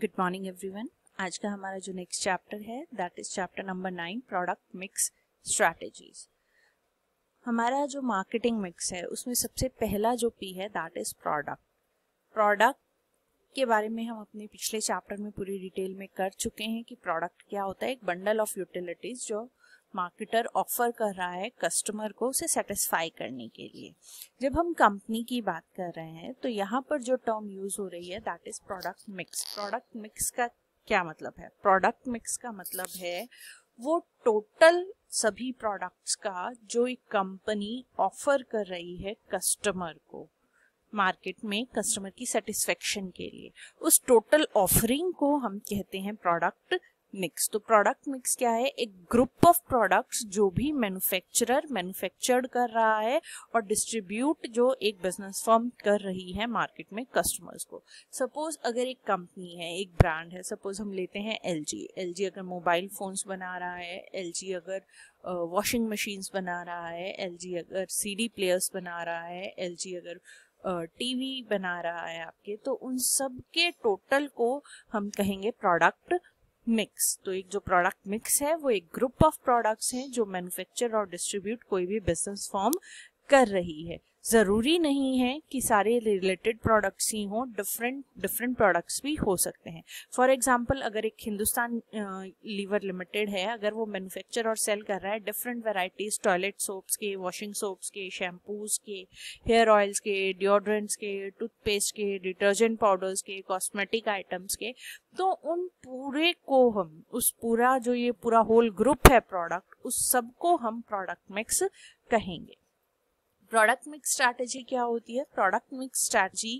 Good morning everyone आज का हमारा जो नेक्स्ट चैप्टर है that is chapter number nine product mix strategies हमारा जो मार्केटिंग मिक्स है उसमें सबसे पहला जो पी है दैट इज प्रोडक्ट प्रोडक्ट के बारे में हम अपने पिछले चैप्टर में पूरी डिटेल में कर चुके हैं कि प्रोडक्ट क्या होता है एक बंडल ऑफ यूटिलिटीज जो मार्केटर ऑफर कर रहा है कस्टमर को उसे सेटिस्फाई करने के लिए जब हम कंपनी की बात कर रहे हैं तो यहाँ पर जो टर्म यूज हो रही है that is product mix product mix का क्या मतलब है प्रोडक्ट मिक्स का मतलब है वो टोटल सभी प्रोडक्ट्स का जो एक कंपनी ऑफर कर रही है कस्टमर को मार्केट में कस्टमर की सेटिस्फेक्शन के लिए उस टोटल ऑफरिंग को हम कहते हैं प्रोडक्ट मिक्स तो प्रोडक्ट मिक्स क्या है एक ग्रुप ऑफ प्रोडक्ट्स जो भी मैन्युफैक्चरर मैन्युफैक्चर्ड कर रहा है और डिस्ट्रीब्यूट जो एक बिजनेस फॉर्म कर रही है मार्केट में कस्टमर्स को सपोज अगर एक कंपनी है एक ब्रांड है सपोज हम लेते हैं एल जी एल जी अगर मोबाइल फोन्स बना रहा है एल जी अगर वॉशिंग मशीन्स बना रहा है एल जी अगर सी डी प्लेयर्स बना रहा है एल जी अगर टीवी बना रहा है आपके तो उन सब के टोटल को हम कहेंगे प्रोडक्ट मिक्स तो एक जो प्रोडक्ट मिक्स है वो एक ग्रुप ऑफ प्रोडक्ट्स हैं जो मैन्युफैक्चर और डिस्ट्रीब्यूट कोई भी बिजनेस फॉर्म कर रही है ज़रूरी नहीं है कि सारे रिलेटेड प्रोडक्ट्स ही हों डिफरेंट डिफरेंट प्रोडक्ट्स भी हो सकते हैं फॉर एग्जांपल अगर एक हिंदुस्तान लीवर लिमिटेड है अगर वो मैन्युफैक्चर और सेल कर रहा है डिफरेंट वेराइटीज़ टॉयलेट सोप्स के वॉशिंग सोप्स के शैम्पूज़ के हेयर ऑयल्स के डिओड्रेंट्स के टूथपेस्ट के डिटर्जेंट पाउडर्स के कॉस्मेटिक आइटम्स के तो उन पूरे को हम उस पूरा जो ये पूरा होल ग्रुप है प्रोडक्ट उस सबको हम प्रोडक्ट मिक्स कहेंगे प्रोडक्ट मिक्स स्ट्रैटेजी क्या होती है प्रोडक्ट मिक्स स्ट्रैटेजी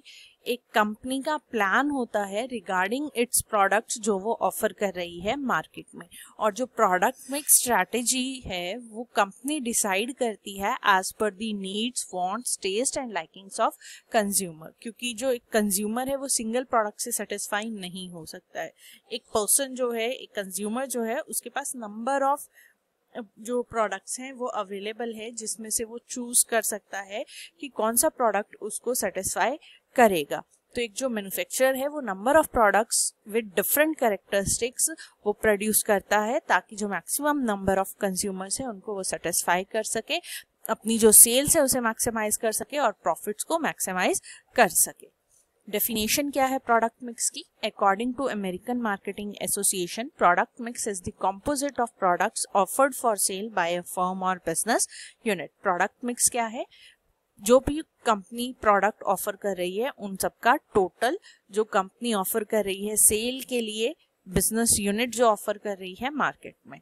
एक कंपनी का प्लान होता है रिगार्डिंग इट्स प्रोडक्ट जो वो ऑफर कर रही है मार्केट में और जो प्रोडक्ट मिक्स स्ट्रैटेजी है वो कंपनी डिसाइड करती है as per the needs wants taste and likings of consumer क्योंकि जो एक कंज्यूमर है वो सिंगल प्रोडक्ट से सेटिस्फाई नहीं हो सकता है एक पर्सन जो है एक कंज्यूमर जो है उसके पास नंबर ऑफ जो प्रोडक्ट्स हैं वो अवेलेबल है जिसमें से वो चूज कर सकता है कि कौन सा प्रोडक्ट उसको सेटिस्फाई करेगा तो एक जो मैन्युफैक्चरर है वो number of products with different characteristics वो प्रोड्यूस करता है ताकि जो मैक्सिमम नंबर ऑफ कंज्यूमर्स है उनको वो सेटिस्फाई कर सके अपनी जो सेल्स है उसे मैक्सिमाइज कर सके और प्रॉफिट्स को मैक्सिमाइज कर सके डेफिनेशन क्या है प्रोडक्ट मिक्स की according to American marketing association product mix is the composite of products offered for sale by a firm और बिजनेस यूनिट प्रोडक्ट मिक्स क्या है जो भी कंपनी प्रोडक्ट ऑफर कर रही है उन सबका टोटल जो कंपनी ऑफर कर रही है सेल के लिए बिजनेस यूनिट जो ऑफर कर रही है मार्केट में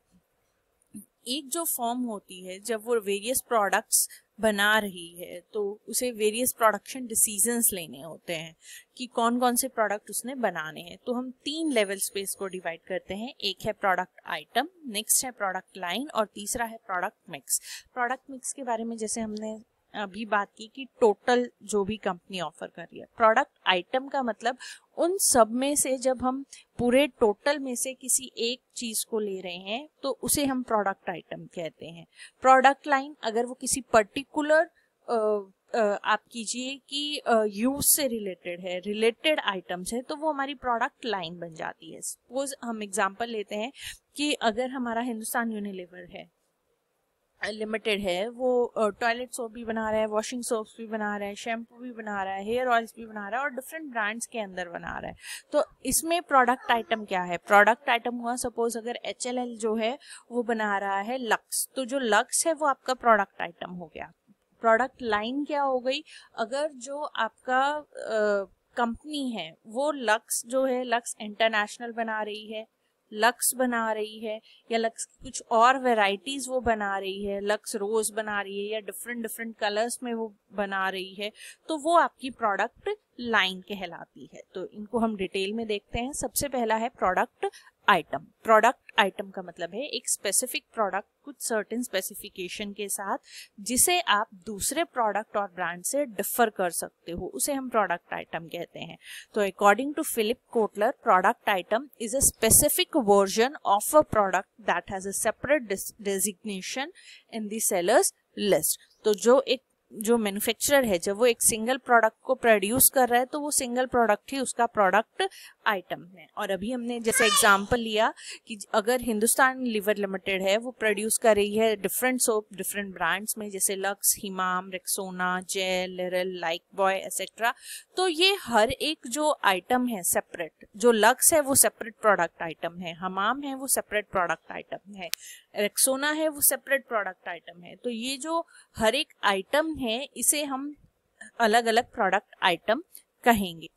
एक जो फॉर्म होती है जब वो वेरियस प्रोडक्ट्स बना रही है तो उसे वेरियस प्रोडक्शन डिसीजंस लेने होते हैं कि कौन कौन से प्रोडक्ट उसने बनाने हैं तो हम तीन लेवल स्पेस को डिवाइड करते हैं एक है प्रोडक्ट आइटम नेक्स्ट है प्रोडक्ट लाइन और तीसरा है प्रोडक्ट मिक्स प्रोडक्ट मिक्स के बारे में जैसे हमने अभी बात की कि टोटल जो भी कंपनी ऑफर कर रही है प्रोडक्ट आइटम का मतलब उन सब में से जब हम पूरे टोटल में से किसी एक चीज को ले रहे हैं तो उसे हम प्रोडक्ट आइटम कहते हैं प्रोडक्ट लाइन अगर वो किसी पर्टिकुलर आप कीजिए कि यूज से रिलेटेड है रिलेटेड आइटम्स है तो वो हमारी प्रोडक्ट लाइन बन जाती है सपोज हम एग्जांपल लेते हैं कि अगर हमारा हिंदुस्तान यूनिलीवर है लिमिटेड है वो टॉयलेट सोप भी बना रहा है वॉशिंग सोप्स भी बना रहा है शैम्पू भी बना रहा है हेयर ऑयल्स भी बना रहा है और डिफरेंट ब्रांड्स के अंदर बना रहा है तो इसमें प्रोडक्ट आइटम क्या है प्रोडक्ट आइटम हुआ सपोज अगर एच जो है वो बना रहा है लक्स तो जो लक्स है वो आपका प्रोडक्ट आइटम हो गया प्रोडक्ट लाइन क्या हो गई अगर जो आपका कंपनी है वो लक्स जो है लक्स इंटरनेशनल बना रही है लक्स बना रही है या लक्स की कुछ और वेराइटीज वो बना रही है लक्स रोज बना रही है या डिफरेंट डिफरेंट कलर्स में वो बना रही है तो वो आपकी प्रोडक्ट लाइन कहलाती है तो इनको हम डिटेल में देखते हैं सबसे पहला है प्रोडक्ट आइटम प्रोडक्ट आइटम का मतलब है एक स्पेसिफिक प्रोडक्ट कुछ सर्टेन स्पेसिफिकेशन के साथ जिसे आप दूसरे प्रोडक्ट और ब्रांड से डिफर कर सकते हो उसे हम प्रोडक्ट आइटम कहते हैं तो according to Philip Kotler product item is a specific version of a product that has a separate designation in the sellers list तो जो एक जो मैन्युफैक्चरर है जब वो एक सिंगल प्रोडक्ट को प्रोड्यूस कर रहा है तो वो सिंगल प्रोडक्ट ही उसका प्रोडक्ट आइटम है और अभी हमने जैसे एग्जांपल लिया कि अगर हिंदुस्तान लिवर लिमिटेड है वो प्रोड्यूस कर रही है डिफरेंट सोप डिफरेंट ब्रांड्स में जैसे लक्स हिमाम रेक्सोना जेल लिरल लाइक बॉय एक्सेट्रा तो ये हर एक जो आइटम है सेपरेट जो लक्स है वो सेपरेट प्रोडक्ट आइटम है हमाम है वो सेपरेट प्रोडक्ट आइटम है रेक्सोना है वो सेपरेट प्रोडक्ट आइटम है तो ये जो हर एक आइटम है इसे हम अलग अलग प्रोडक्ट आइटम कहेंगे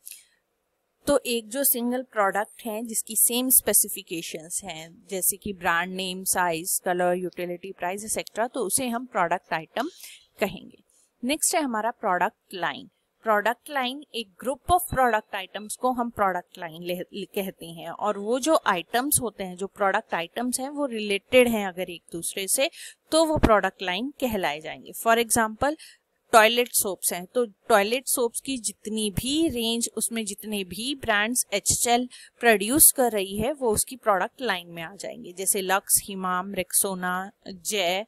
तो एक जो सिंगल प्रोडक्ट है जिसकी सेम स्पेसिफिकेशंस हैं जैसे कि brand name size colour utility price etcetera तो उसे हम प्रोडक्ट आइटम कहेंगे नेक्स्ट है हमारा प्रोडक्ट लाइन प्रोडक्ट लाइन एक ग्रुप ऑफ प्रोडक्ट आइटम्स को हम प्रोडक्ट लाइन कहते हैं और वो जो आइटम्स होते हैं जो प्रोडक्ट आइटम्स हैं वो रिलेटेड हैं अगर एक दूसरे से तो वो प्रोडक्ट लाइन कहलाए जाएंगे फॉर एग्जाम्पल टॉयलेट सोप्स हैं तो टॉयलेट सोप्स की जितनी भी रेंज उसमें जितने भी ब्रांड्स एच प्रोड्यूस कर रही है वो उसकी प्रोडक्ट लाइन में आ जाएंगे जैसे Lux Hamam Rexona Jai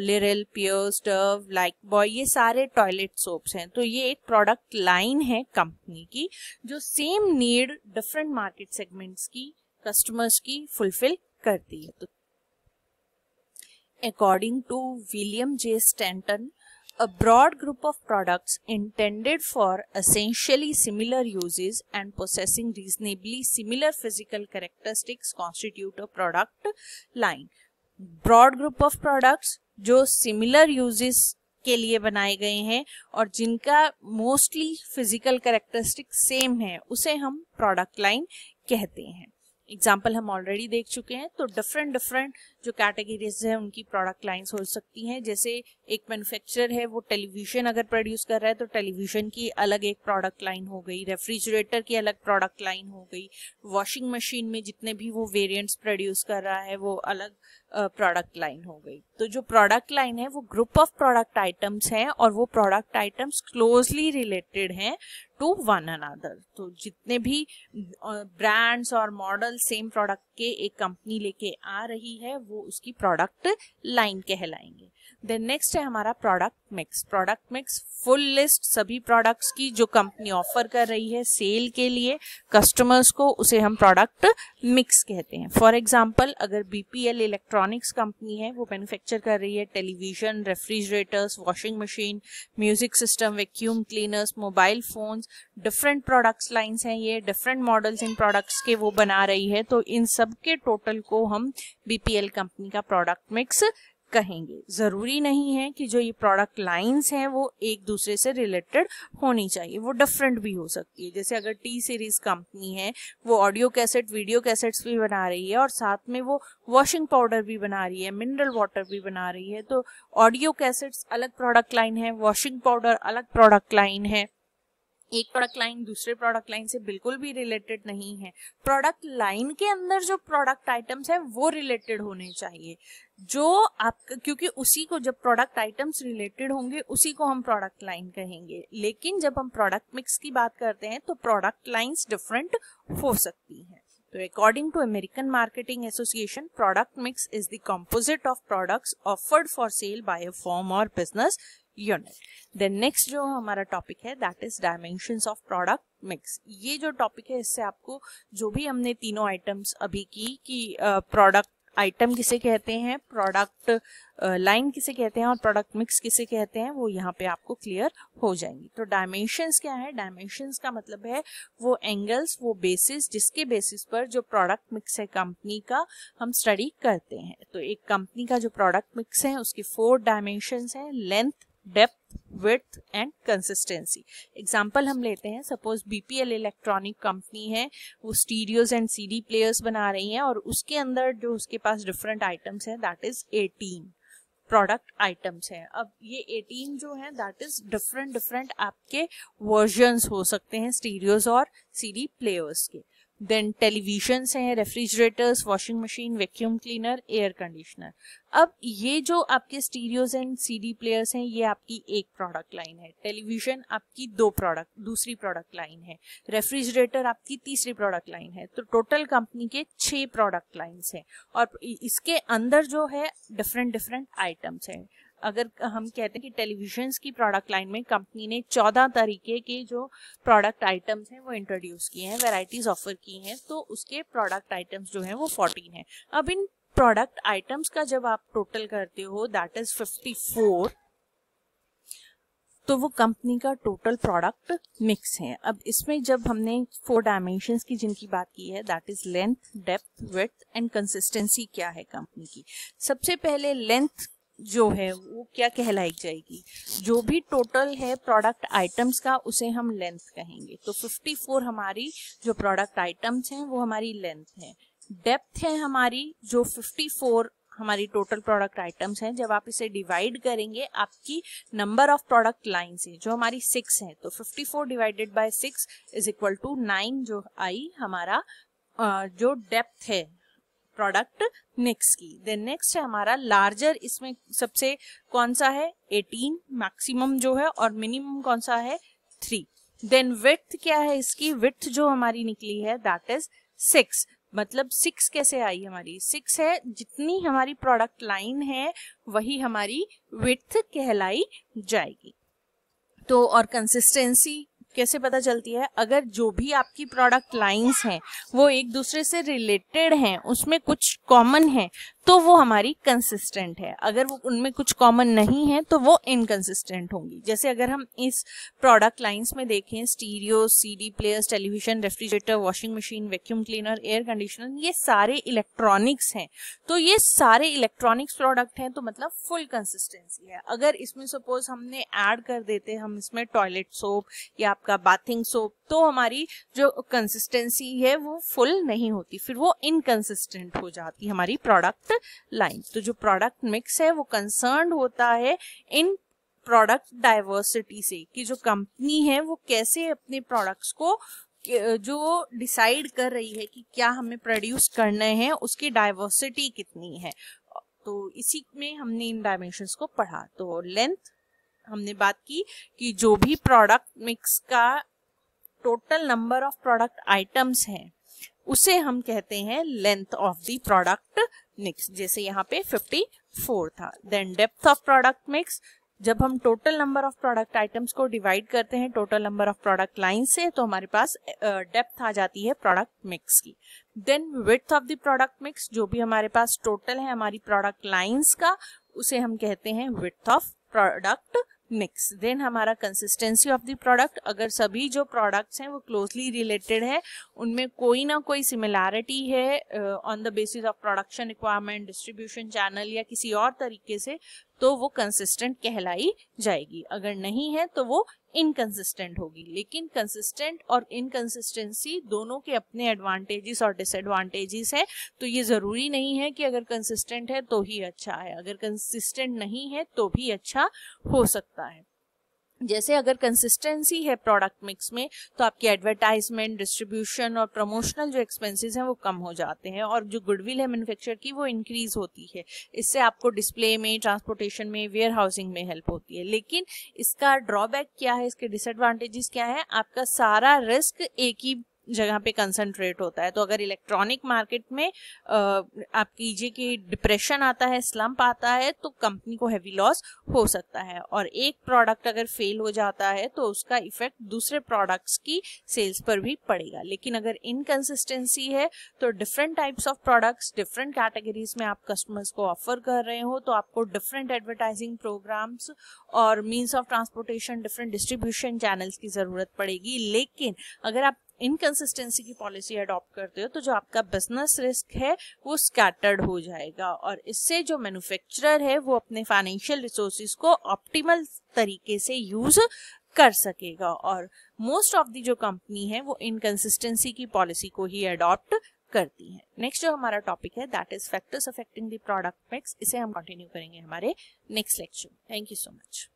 Liril Pears Dove Lifebuoy ये सारे टॉयलेट सोप्स हैं तो ये एक प्रोडक्ट लाइन है कंपनी की जो same need different market segments की कस्टमर्स की फुलफिल करती है तो according to William J Stanton a broad group of products intended for essentially similar uses and possessing reasonably similar physical characteristics constitute a product line. Broad group of products जो similar uses के लिए बनाए गए हैं और जिनका mostly physical characteristic same है उसे हम प्रोडक्ट लाइन कहते हैं एग्जाम्पल हम ऑलरेडी देख चुके हैं तो डिफरेंट डिफरेंट जो कैटेगरीज है उनकी प्रोडक्ट लाइन्स हो सकती हैं जैसे एक मैन्युफैक्चरर है वो टेलीविजन अगर प्रोड्यूस कर रहा है तो टेलीविजन की अलग एक प्रोडक्ट लाइन हो गई रेफ्रिजरेटर की अलग प्रोडक्ट लाइन हो गई वॉशिंग मशीन में जितने भी वो वेरियंट्स प्रोड्यूस कर रहा है वो अलग प्रोडक्ट लाइन हो गई तो जो प्रोडक्ट लाइन है वो ग्रुप ऑफ प्रोडक्ट आइटम्स हैं और वो प्रोडक्ट आइटम्स क्लोजली रिलेटेड हैं टू वन अनदर तो जितने भी ब्रांड्स और मॉडल सेम प्रोडक्ट के एक कंपनी लेके आ रही है वो उसकी प्रोडक्ट लाइन कहलाएंगे देन नेक्स्ट है हमारा product mix product mix full list सभी प्रोडक्ट्स की जो कंपनी ऑफर कर रही है सेल के लिए कस्टमर्स को उसे हम प्रोडक्ट मिक्स कहते हैं फॉर एग्जाम्पल अगर बीपीएल इलेक्ट्रॉनिक्स कंपनी है वो मैन्युफैक्चर कर रही है television refrigerators washing machine music system vacuum cleaners mobile phones different products lines हैं ये डिफरेंट मॉडल्स इन प्रोडक्ट्स के वो बना रही है तो इन सब के टोटल को हम बीपीएल कंपनी का प्रोडक्ट मिक्स कहेंगे ज़रूरी नहीं है कि जो ये प्रोडक्ट लाइंस हैं वो एक दूसरे से रिलेटेड होनी चाहिए वो डिफरेंट भी हो सकती है जैसे अगर टी सीरीज कंपनी है वो ऑडियो कैसेट वीडियो कैसेट्स भी बना रही है और साथ में वो वॉशिंग पाउडर भी बना रही है मिनरल वाटर भी बना रही है तो ऑडियो कैसेट्स अलग प्रोडक्ट लाइन है वॉशिंग पाउडर अलग प्रोडक्ट लाइन है एक प्रोडक्ट लाइन दूसरे प्रोडक्ट लाइन से बिल्कुल भी रिलेटेड नहीं है प्रोडक्ट लाइन के अंदर जो प्रोडक्ट आइटम्स हैं वो रिलेटेड होने चाहिए जो आप क्योंकि उसी को जब प्रोडक्ट आइटम्स रिलेटेड होंगे उसी को हम प्रोडक्ट लाइन कहेंगे लेकिन जब हम प्रोडक्ट मिक्स की बात करते हैं तो प्रोडक्ट लाइंस डिफरेंट हो सकती हैं तो according to American marketing association product mix is the composite of products offered for sale by a form और बिजनेस यूनिट देन नेक्स्ट जो हमारा टॉपिक है that is dimension of product mix ये जो टॉपिक है इससे आपको जो भी हमने तीनों आइटम्स अभी की कि प्रोडक्ट आइटम किसे कहते हैं प्रोडक्ट लाइन किसे कहते हैं और प्रोडक्ट मिक्स किसे कहते हैं वो यहाँ पे आपको क्लियर हो जाएंगी तो डायमेंशंस क्या है डायमेंशंस का मतलब है वो एंगल्स वो बेसिस जिसके बेसिस पर जो प्रोडक्ट मिक्स है कंपनी का हम स्टडी करते हैं तो एक कंपनी का जो प्रोडक्ट मिक्स है उसकी फोर डायमेंशंस हैं length depth width and consistency example हम लेते हैं सपोज बीपीएल इलेक्ट्रॉनिक कंपनी है वो stereos and C D players बना रही है और उसके अंदर जो उसके पास डिफरेंट आइटम्स हैं that is eighteen product items हैं अब ये एटीन जो है दैट इज डिफरेंट डिफरेंट आपके वर्जन्स हो सकते हैं स्टीरियोज और सी डी प्लेयर्स के देन टेलीविजन हैं refrigerators washing machine vacuum cleaner air conditioner अब ये जो आपके स्टीरियोज एंड सीडी प्लेयर्स हैं ये आपकी एक प्रोडक्ट लाइन है टेलीविजन आपकी दो प्रोडक्ट दूसरी प्रोडक्ट लाइन है रेफ्रिजरेटर आपकी तीसरी प्रोडक्ट लाइन है तो टोटल कंपनी के छह प्रोडक्ट लाइन्स हैं और इसके अंदर जो है डिफरेंट डिफरेंट आइटम्स हैं अगर हम कहते हैं कि टेलीविजन की प्रोडक्ट लाइन में कंपनी ने चौदह तरीके के जो प्रोडक्ट आइटम्स हैं वो इंट्रोड्यूस किए हैं वेराइटीज ऑफर की हैं तो उसके प्रोडक्ट आइटम्स जो हैं वो फोर्टीन हैं अब इन प्रोडक्ट आइटम्स का जब आप टोटल करते हो दैट इज फिफ्टी फोर तो वो कंपनी का टोटल प्रोडक्ट मिक्स है अब इसमें जब हमने फोर डायमेंशन की जिनकी बात की है that is length depth width and consistency क्या है कंपनी की सबसे पहले लेंथ जो है वो क्या कहलाई जाएगी जो भी टोटल है प्रोडक्ट आइटम्स का उसे हम लेंथ कहेंगे तो 54 हमारी जो प्रोडक्ट आइटम्स हैं वो हमारी लेंथ है डेप्थ है हमारी जो 54 हमारी टोटल प्रोडक्ट आइटम्स हैं जब आप इसे डिवाइड करेंगे आपकी नंबर ऑफ प्रोडक्ट लाइन से जो हमारी सिक्स तो है तो fifty divided by six is equal to nine जो आई हमारा जो डेप्थ है प्रोडक्ट नेक्स्ट की देन नेक्स्ट है हमारा लार्जर इसमें सबसे कौन सा है 18 मैक्सिमम जो है और मिनिमम कौन सा है थ्री देन विथ क्या है इसकी विथ जो हमारी निकली है दैट इज सिक्स मतलब सिक्स कैसे आई हमारी सिक्स है जितनी हमारी प्रोडक्ट लाइन है वही हमारी विथ कहलाई जाएगी तो और कंसिस्टेंसी कैसे पता चलती है अगर जो भी आपकी प्रोडक्ट लाइंस हैं वो एक दूसरे से रिलेटेड हैं उसमें कुछ कॉमन है तो वो हमारी कंसिस्टेंट है अगर वो उनमें कुछ कॉमन नहीं है तो वो इनकन्सिस्टेंट होंगी जैसे अगर हम इस प्रोडक्ट लाइंस में देखें stereo CD players television refrigerator washing machine vacuum cleaner air conditioner ये सारे इलेक्ट्रॉनिक्स हैं तो ये सारे इलेक्ट्रॉनिक्स प्रोडक्ट हैं तो मतलब फुल कंसिस्टेंसी है अगर इसमें सपोज हमने ऐड कर देते हम इसमें टॉयलेट सोप या आपका बाथिंग सोप तो हमारी जो कंसिस्टेंसी है वो फुल नहीं होती फिर वो इनकंसिस्टेंट हो जाती है हमारी प्रोडक्ट लाइन तो जो प्रोडक्ट मिक्स है वो कंसर्न होता है इन प्रोडक्ट डाइवर्सिटी से कि जो कंपनी है वो कैसे अपने प्रोडक्ट्स को जो डिसाइड कर रही है कि क्या हमें प्रोड्यूस करना है उसकी डाइवर्सिटी कितनी है तो इसी में हमने इन डायमेंशन को पढ़ा तो लेंथ हमने बात की कि जो भी प्रोडक्ट मिक्स का total number of product items हैं उसे हम कहते हैं length of the product mix जैसे यहाँ पे 54 था then depth of product mix जब हम total number of product items को डिवाइड करते हैं total number of product line से तो हमारे पास डेप्थ uh, आ जाती है प्रोडक्ट मिक्स की then width of the product mix जो भी हमारे पास टोटल है हमारी प्रोडक्ट लाइन्स का उसे हम कहते हैं width of product mix then हमारा कंसिस्टेंसी ऑफ द प्रोडक्ट अगर सभी जो प्रोडक्ट्स हैं वो क्लोजली रिलेटेड है उनमें कोई ना कोई सिमिलैरिटी है on the basis of production requirement distribution channel या किसी और तरीके से तो वो कंसिस्टेंट कहलाई जाएगी अगर नहीं है तो वो इनकन्सिस्टेंट होगी लेकिन कंसिस्टेंट और इनकन्सिस्टेंसी दोनों के अपने एडवांटेजेस और डिसएडवांटेजेस हैं तो ये ज़रूरी नहीं है कि अगर कंसिस्टेंट है तो ही अच्छा है अगर कंसिस्टेंट नहीं है तो भी अच्छा हो सकता है जैसे अगर कंसिस्टेंसी है प्रोडक्ट मिक्स में तो आपकी एडवर्टाइजमेंट डिस्ट्रीब्यूशन और प्रमोशनल जो एक्सपेंसेस हैं वो कम हो जाते हैं और जो गुडविल है मैन्युफैक्चर की वो इंक्रीज होती है इससे आपको डिस्प्ले में ट्रांसपोर्टेशन में वेयर हाउसिंग में हेल्प होती है लेकिन इसका ड्रॉबैक क्या है इसके डिसएडवांटेजेस क्या है आपका सारा रिस्क एक ही जगह पे कंसंट्रेट होता है तो अगर इलेक्ट्रॉनिक मार्केट में आप कीजिए कि डिप्रेशन आता है स्लम्प आता है तो कंपनी को हैवी लॉस हो सकता है और एक प्रोडक्ट अगर फेल हो जाता है तो उसका इफेक्ट दूसरे प्रोडक्ट्स की सेल्स पर भी पड़ेगा लेकिन अगर इनकन्सिस्टेंसी है तो different types of products different categories में आप कस्टमर्स को ऑफर कर रहे हो तो आपको डिफरेंट एडवर्टाइजिंग प्रोग्राम्स और means of transportation different distribution channels की ज़रूरत पड़ेगी लेकिन अगर आप इनकन्सिस्टेंसी की पॉलिसी अडॉप्ट करते हो तो जो आपका बिजनेस रिस्क है वो स्कैटर्ड हो जाएगा और इससे जो मैन्युफैक्चरर है वो अपने फाइनेंशियल रिसोर्सेज को ऑप्टिमल तरीके से यूज कर सकेगा और मोस्ट ऑफ दी जो कंपनी है वो इनकन्सिस्टेंसी की पॉलिसी को ही अडॉप्ट करती है नेक्स्ट जो हमारा टॉपिक है that is factors affecting the product mix इसे हम कंटिन्यू करेंगे हमारे next lecture thank you so much